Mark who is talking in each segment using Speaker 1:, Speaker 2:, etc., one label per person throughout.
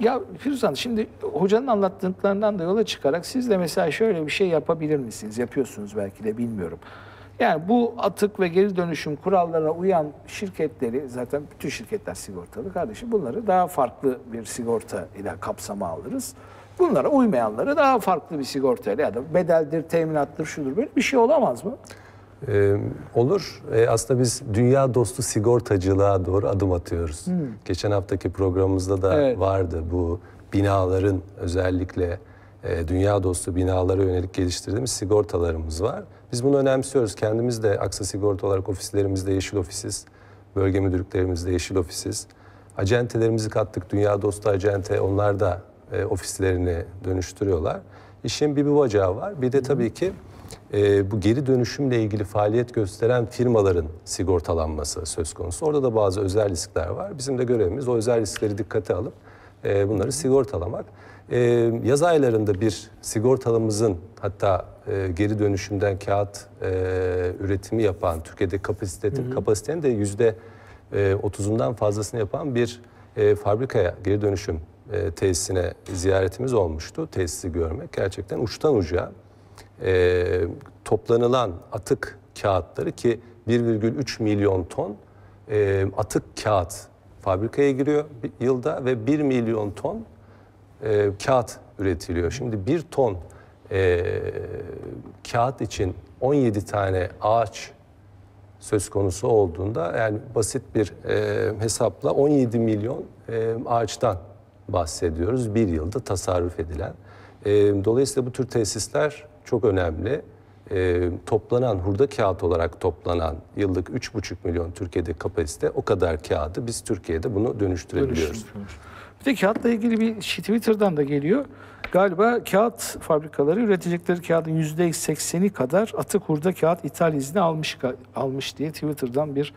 Speaker 1: Ya Firuzan şimdi hocanın anlattıklarından da yola çıkarak siz de mesela şöyle bir şey yapabilir misiniz? Yapıyorsunuz belki de bilmiyorum. Yani bu atık ve geri dönüşüm kurallarına uyan şirketleri zaten bütün şirketler sigortalı kardeşim bunları daha farklı bir sigorta ile kapsama alırız. Bunlara uymayanları daha farklı bir sigorta ile ya da bedeldir, teminattır, şudur böyle bir şey olamaz mı?
Speaker 2: Ee, olur. Ee, aslında biz dünya dostu sigortacılığa doğru adım atıyoruz. Hmm. Geçen haftaki programımızda da evet. vardı bu binaların özellikle e, dünya dostu binalara yönelik geliştirdiğimiz sigortalarımız var. Biz bunu önemsiyoruz. Kendimiz de Aksa Sigorta olarak ofislerimizde yeşil ofisiz, bölge müdürlüklerimizde yeşil ofisiz. Acentelerimizi kattık. Dünya dostu acente onlar da e, ofislerini dönüştürüyorlar. İşin bir bu bacağı var. Bir de tabii hmm. ki e, bu geri dönüşümle ilgili faaliyet gösteren firmaların sigortalanması söz konusu. Orada da bazı özel riskler var. Bizim de görevimiz o özel riskleri dikkate alıp e, bunları sigortalamak. E, yaz aylarında bir sigortalımızın hatta e, geri dönüşümden kağıt e, üretimi yapan Türkiye'de kapasitenin kapasitenin de yüzde e, otuzundan fazlasını yapan bir e, fabrikaya geri dönüşüm e, tesisine ziyaretimiz olmuştu. Tesisi görmek gerçekten uçtan uca e, toplanılan atık kağıtları ki 1,3 milyon ton e, atık kağıt fabrikaya giriyor yılda ve 1 milyon ton e, kağıt üretiliyor. Şimdi 1 ton e, kağıt için 17 tane ağaç söz konusu olduğunda yani basit bir e, hesapla 17 milyon e, ağaçtan bahsediyoruz. Bir yılda tasarruf edilen. E, dolayısıyla bu tür tesisler çok önemli. E, toplanan, hurda kağıt olarak toplanan yıllık 3,5 milyon Türkiye'de kapasite o kadar kağıdı biz Türkiye'de bunu dönüştürebiliyoruz.
Speaker 1: Bir de kağıtla ilgili bir şey Twitter'dan da geliyor. Galiba kağıt fabrikaları üretecekleri kağıdın %80'i kadar atık hurda kağıt ithal izni almış, almış diye Twitter'dan bir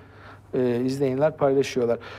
Speaker 1: e, izleyenler paylaşıyorlar.